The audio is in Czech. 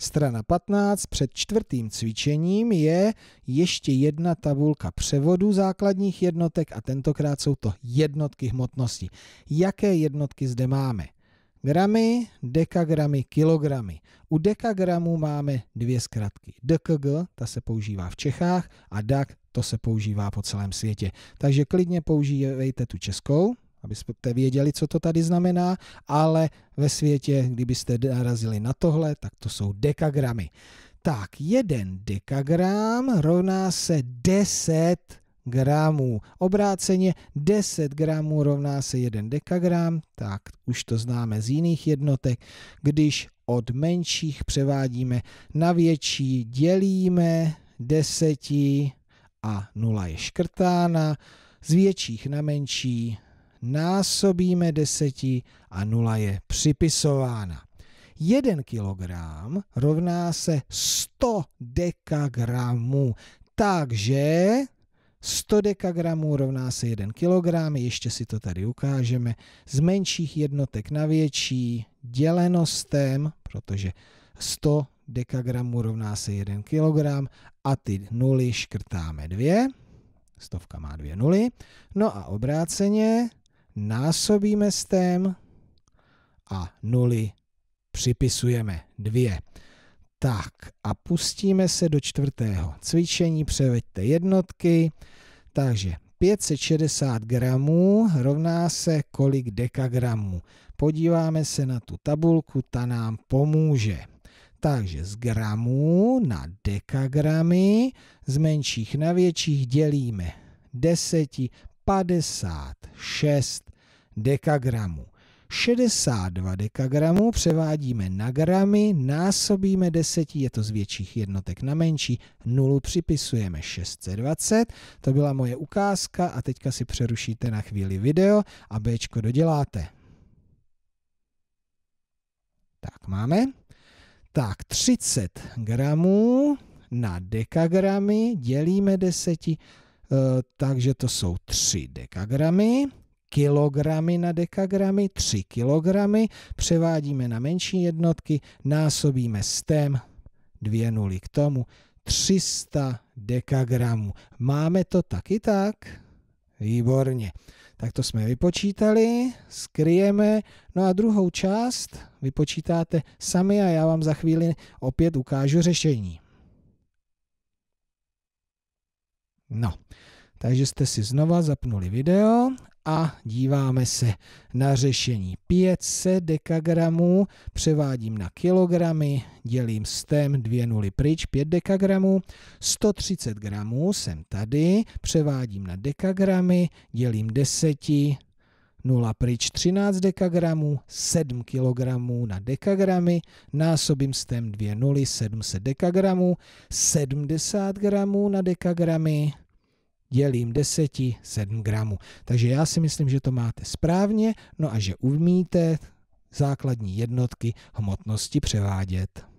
Strana 15 před čtvrtým cvičením je ještě jedna tabulka převodu základních jednotek a tentokrát jsou to jednotky hmotnosti. Jaké jednotky zde máme? Gramy, dekagramy, kilogramy. U dekagramů máme dvě zkratky. DKG, ta se používá v Čechách, a dak, to se používá po celém světě. Takže klidně používejte tu českou abyste věděli, co to tady znamená, ale ve světě, kdybyste narazili na tohle, tak to jsou dekagramy. Tak, jeden dekagram rovná se 10 gramů. Obráceně 10 gramů rovná se 1 dekagram, tak už to známe z jiných jednotek. Když od menších převádíme na větší, dělíme deseti a nula je škrtána, z větších na menší násobíme deseti a nula je připisována. 1 kg rovná se 100 dekagramů, takže 100 dekagramů rovná se 1 kg, ještě si to tady ukážeme, z menších jednotek na větší dělenostem, protože 100 dekagramů rovná se 1 kg a ty nuly škrtáme dvě, stovka má dvě nuly, no a obráceně násobíme tém a nuly připisujeme dvě. Tak a pustíme se do čtvrtého cvičení, převeďte jednotky. Takže 560 gramů rovná se kolik dekagramů. Podíváme se na tu tabulku, ta nám pomůže. Takže z gramů na dekagramy, z menších na větších dělíme deseti, 56 dekagramů. 62 dekagramů převádíme na gramy, násobíme deseti, je to z větších jednotek na menší, nulu připisujeme 620, to byla moje ukázka a teďka si přerušíte na chvíli video a B doděláte. Tak máme. Tak 30 gramů na dekagramy dělíme deseti, Eh, takže to jsou 3 dekagramy, kilogramy na dekagramy, 3 kilogramy, převádíme na menší jednotky, násobíme stem, dvě nuly k tomu, 300 dekagramů. Máme to taky tak? Výborně. Tak to jsme vypočítali, skryjeme, no a druhou část vypočítáte sami a já vám za chvíli opět ukážu řešení. No, takže jste si znova zapnuli video a díváme se na řešení 500 dekagramů, převádím na kilogramy, dělím tem dvě nuly pryč, 5 dekagramů, 130 gramů jsem tady, převádím na dekagramy, dělím 10, 0 pryč 13 dekagramů, 7 kg na dekagramy, násobím s tem 2 nuly 700 dekagramů, 70 gramů na dekagramy, dělím 10 7 gramů. Takže já si myslím, že to máte správně, no a že umíte základní jednotky hmotnosti převádět.